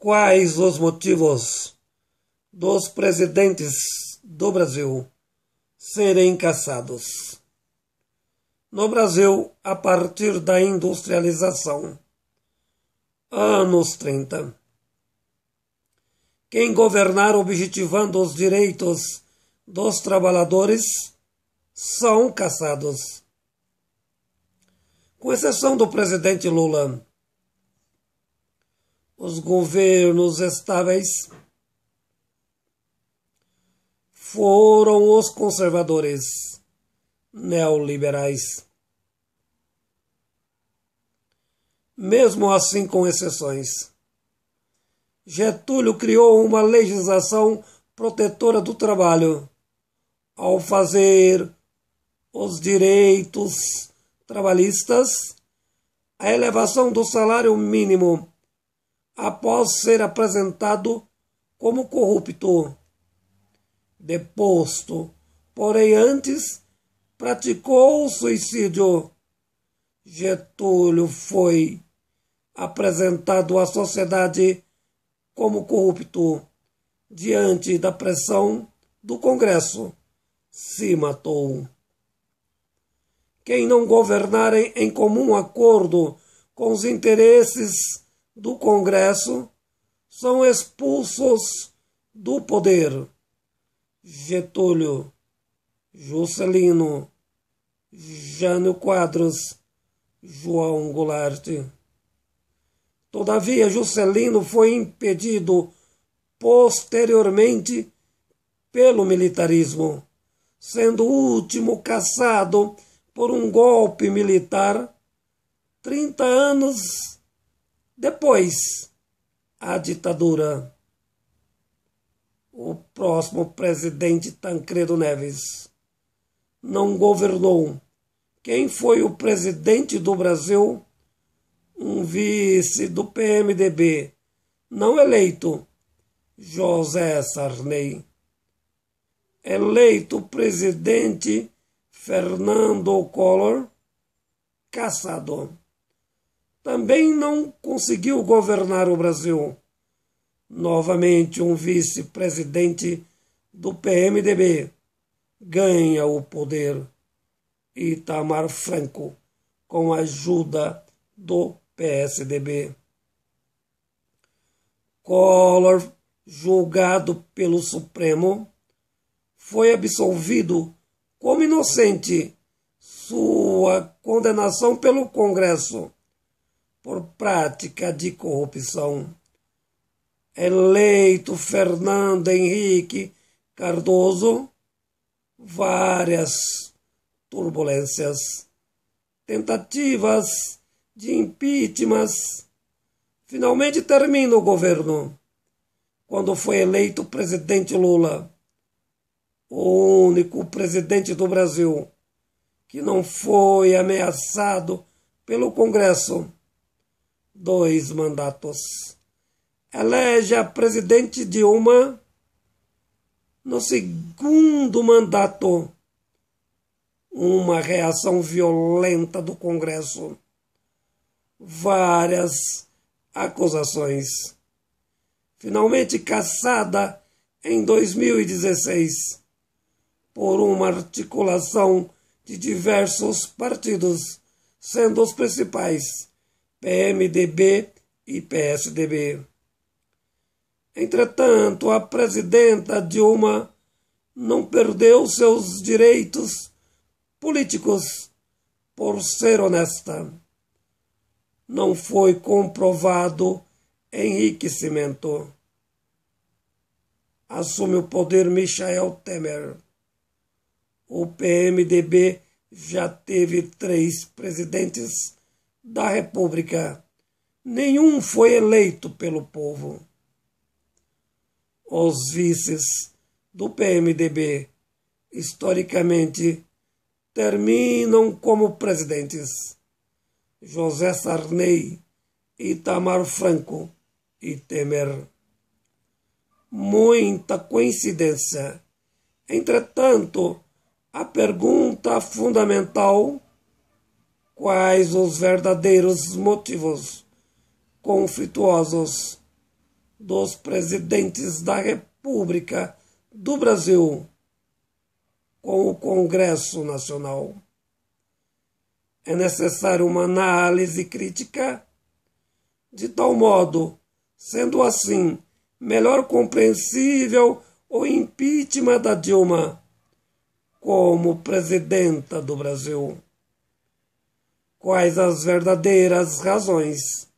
quais os motivos dos presidentes do Brasil serem caçados. No Brasil, a partir da industrialização, anos 30, quem governar objetivando os direitos dos trabalhadores são caçados. Com exceção do presidente Lula, os governos estáveis foram os conservadores neoliberais. Mesmo assim, com exceções, Getúlio criou uma legislação protetora do trabalho ao fazer os direitos trabalhistas, a elevação do salário mínimo após ser apresentado como corrupto. Deposto, porém antes, praticou o suicídio. Getúlio foi apresentado à sociedade como corrupto. Diante da pressão do Congresso, se matou. Quem não governar em comum acordo com os interesses do Congresso são expulsos do poder. Getúlio, Juscelino, Jânio Quadros, João Goulart. Todavia, Juscelino foi impedido posteriormente pelo militarismo, sendo o último caçado por um golpe militar 30 anos depois, a ditadura. O próximo presidente Tancredo Neves não governou. Quem foi o presidente do Brasil? Um vice do PMDB, não eleito, José Sarney. Eleito presidente Fernando Collor, caçado também não conseguiu governar o Brasil. Novamente, um vice-presidente do PMDB ganha o poder. Itamar Franco, com a ajuda do PSDB. Collor, julgado pelo Supremo, foi absolvido como inocente. Sua condenação pelo Congresso por prática de corrupção. Eleito Fernando Henrique Cardoso, várias turbulências, tentativas de impítimas, Finalmente termina o governo. Quando foi eleito o presidente Lula, o único presidente do Brasil que não foi ameaçado pelo Congresso dois mandatos. Elege a presidente Dilma no segundo mandato. Uma reação violenta do Congresso. Várias acusações. Finalmente caçada em 2016 por uma articulação de diversos partidos, sendo os principais PMDB e PSDB. Entretanto, a presidenta Dilma não perdeu seus direitos políticos por ser honesta. Não foi comprovado enriquecimento. Assume o poder Michael Temer. O PMDB já teve três presidentes da República. Nenhum foi eleito pelo povo. Os vices do PMDB, historicamente, terminam como presidentes. José Sarney, Itamar Franco e Temer. Muita coincidência. Entretanto, a pergunta fundamental quais os verdadeiros motivos conflituosos dos presidentes da República do Brasil com o Congresso Nacional. É necessário uma análise crítica, de tal modo, sendo assim, melhor compreensível o impeachment da Dilma como presidenta do Brasil quais as verdadeiras razões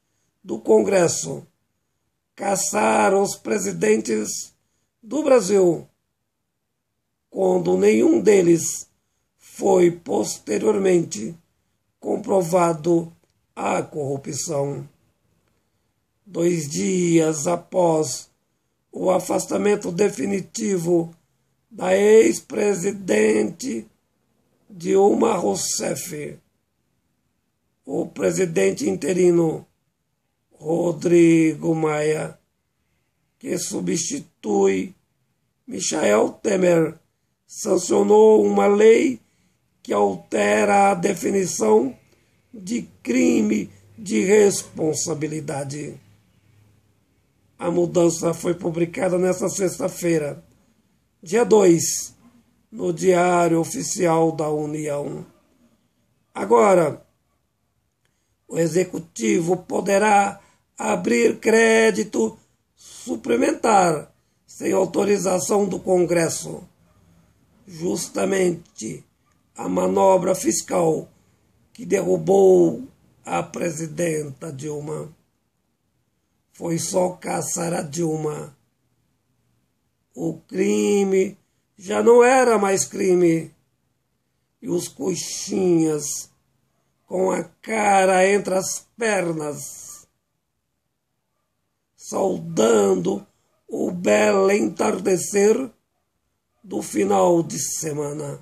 do Congresso caçar os presidentes do Brasil, quando nenhum deles foi posteriormente comprovado a corrupção. Dois dias após o afastamento definitivo da ex-presidente Dilma Rousseff o presidente interino Rodrigo Maia, que substitui Michael Temer, sancionou uma lei que altera a definição de crime de responsabilidade. A mudança foi publicada nesta sexta-feira, dia 2, no Diário Oficial da União. Agora, o executivo poderá abrir crédito suplementar sem autorização do Congresso. Justamente a manobra fiscal que derrubou a presidenta Dilma. Foi só caçar a Dilma. O crime já não era mais crime. E os coxinhas com a cara entre as pernas, saudando o belo entardecer do final de semana.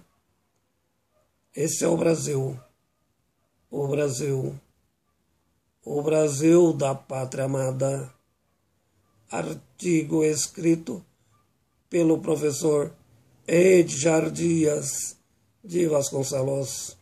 Esse é o Brasil, o Brasil, o Brasil da pátria amada. Artigo escrito pelo professor Edgar Dias de Vasconcelos.